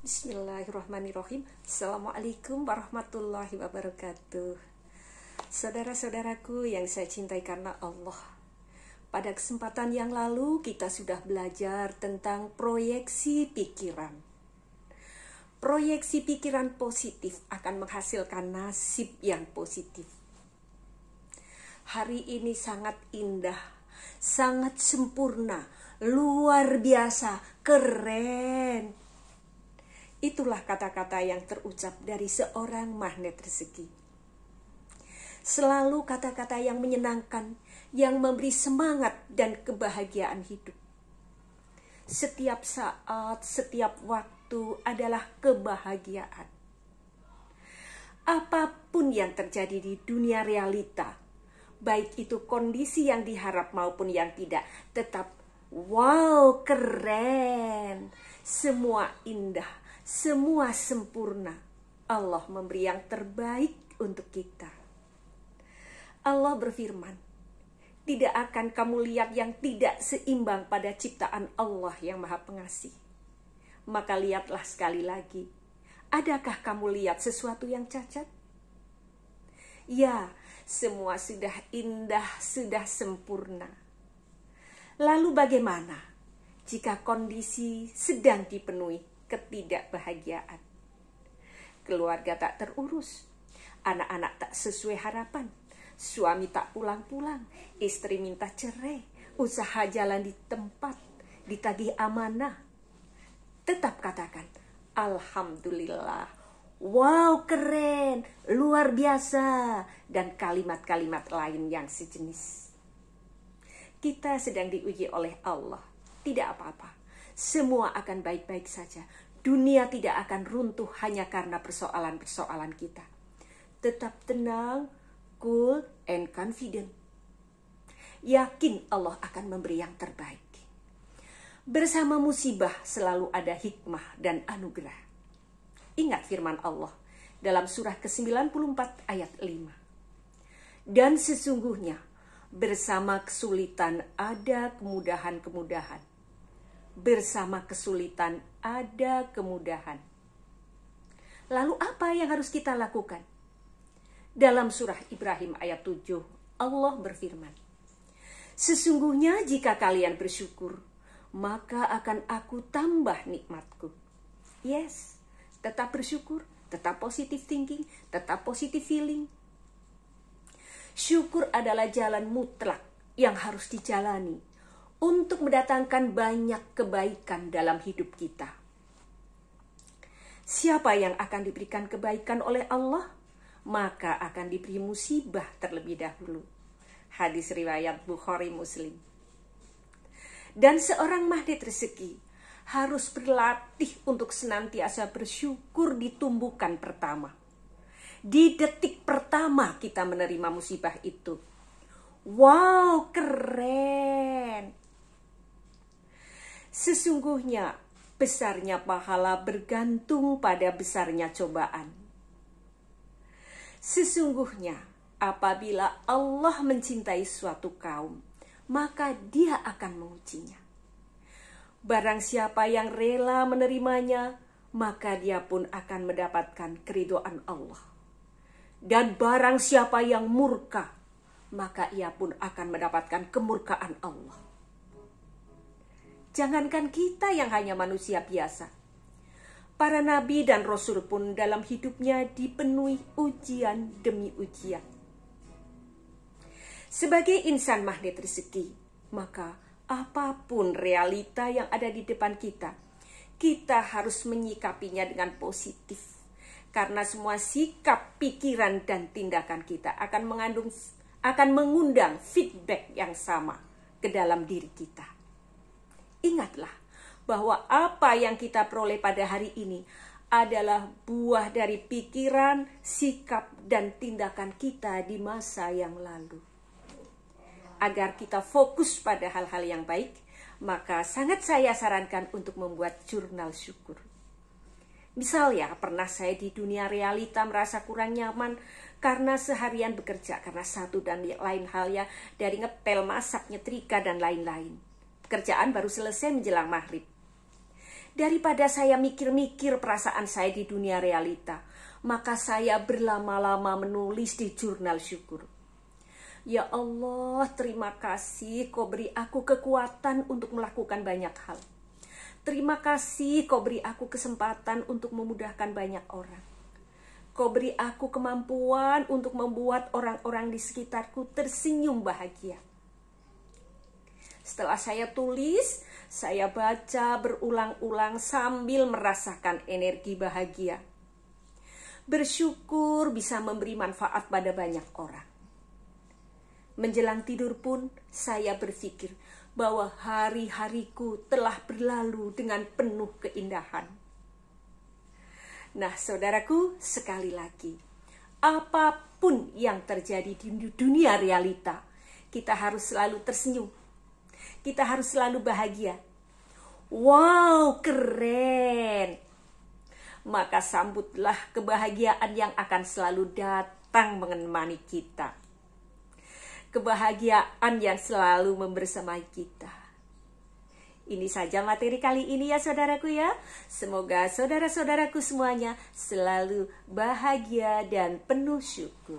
Bismillahirrahmanirrahim Assalamualaikum warahmatullahi wabarakatuh Saudara-saudaraku yang saya cintai karena Allah Pada kesempatan yang lalu kita sudah belajar tentang proyeksi pikiran Proyeksi pikiran positif akan menghasilkan nasib yang positif Hari ini sangat indah, sangat sempurna, luar biasa, keren Itulah kata-kata yang terucap dari seorang magnet rezeki. Selalu kata-kata yang menyenangkan, yang memberi semangat dan kebahagiaan hidup. Setiap saat, setiap waktu adalah kebahagiaan. Apapun yang terjadi di dunia realita, baik itu kondisi yang diharap maupun yang tidak, tetap wow, keren, semua indah, semua sempurna. Allah memberi yang terbaik untuk kita. Allah berfirman, "Tidak akan kamu lihat yang tidak seimbang pada ciptaan Allah yang Maha Pengasih." Maka lihatlah sekali lagi, adakah kamu lihat sesuatu yang cacat? Ya, semua sudah indah, sudah sempurna. Lalu bagaimana jika kondisi sedang dipenuhi ketidakbahagiaan. Keluarga tak terurus, anak-anak tak sesuai harapan, suami tak pulang-pulang, istri minta cerai, usaha jalan di tempat, ditagih amanah. Tetap katakan, Alhamdulillah, wow keren, luar biasa, dan kalimat-kalimat lain yang sejenis. Kita sedang diuji oleh Allah, tidak apa-apa semua akan baik-baik saja. Dunia tidak akan runtuh hanya karena persoalan-persoalan kita. Tetap tenang, cool, and confident. Yakin Allah akan memberi yang terbaik. Bersama musibah selalu ada hikmah dan anugerah. Ingat firman Allah dalam surah ke-94 ayat 5. Dan sesungguhnya bersama kesulitan ada kemudahan-kemudahan bersama kesulitan ada kemudahan. Lalu apa yang harus kita lakukan? Dalam surah Ibrahim ayat 7, Allah berfirman, Sesungguhnya jika kalian bersyukur, maka akan aku tambah nikmatku. Yes, tetap bersyukur, tetap positive thinking, tetap positive feeling. Syukur adalah jalan mutlak yang harus dijalani untuk mendatangkan banyak kebaikan dalam hidup kita. Siapa yang akan diberikan kebaikan oleh Allah, maka akan diberi musibah terlebih dahulu. Hadis riwayat Bukhari Muslim. Dan seorang mahdi rezeki harus berlatih untuk senantiasa bersyukur di tumbukan pertama. Di detik pertama kita menerima musibah itu. Wow, keren! Sesungguhnya besarnya pahala bergantung pada besarnya cobaan. Sesungguhnya apabila Allah mencintai suatu kaum, maka dia akan mengujinya. Barang siapa yang rela menerimanya, maka dia pun akan mendapatkan keridoan Allah. Dan barang siapa yang murka, maka ia pun akan mendapatkan kemurkaan Allah. Jangankan kita yang hanya manusia biasa. Para nabi dan rasul pun dalam hidupnya dipenuhi ujian demi ujian. Sebagai insan magnet rezeki, maka apapun realita yang ada di depan kita, kita harus menyikapinya dengan positif. Karena semua sikap, pikiran, dan tindakan kita akan mengandung akan mengundang feedback yang sama ke dalam diri kita. Ingatlah bahwa apa yang kita peroleh pada hari ini adalah buah dari pikiran, sikap, dan tindakan kita di masa yang lalu. Agar kita fokus pada hal-hal yang baik, maka sangat saya sarankan untuk membuat jurnal syukur. Misalnya, pernah saya di dunia realita merasa kurang nyaman karena seharian bekerja karena satu dan lain hal ya dari ngepel, masak, nyetrika, dan lain-lain Kerjaan baru selesai menjelang maghrib. Daripada saya mikir-mikir perasaan saya di dunia realita, maka saya berlama-lama menulis di jurnal syukur. Ya Allah, terima kasih kau beri aku kekuatan untuk melakukan banyak hal. Terima kasih kau beri aku kesempatan untuk memudahkan banyak orang. Kau beri aku kemampuan untuk membuat orang-orang di sekitarku tersenyum bahagia. Setelah saya tulis, saya baca berulang-ulang sambil merasakan energi bahagia. Bersyukur bisa memberi manfaat pada banyak orang. Menjelang tidur pun saya berpikir bahwa hari-hariku telah berlalu dengan penuh keindahan. Nah, saudaraku, sekali lagi, apapun yang terjadi di dunia realita, kita harus selalu tersenyum kita harus selalu bahagia. Wow, keren. Maka sambutlah kebahagiaan yang akan selalu datang menemani kita. Kebahagiaan yang selalu membersamai kita. Ini saja materi kali ini ya saudaraku ya. Semoga saudara-saudaraku semuanya selalu bahagia dan penuh syukur.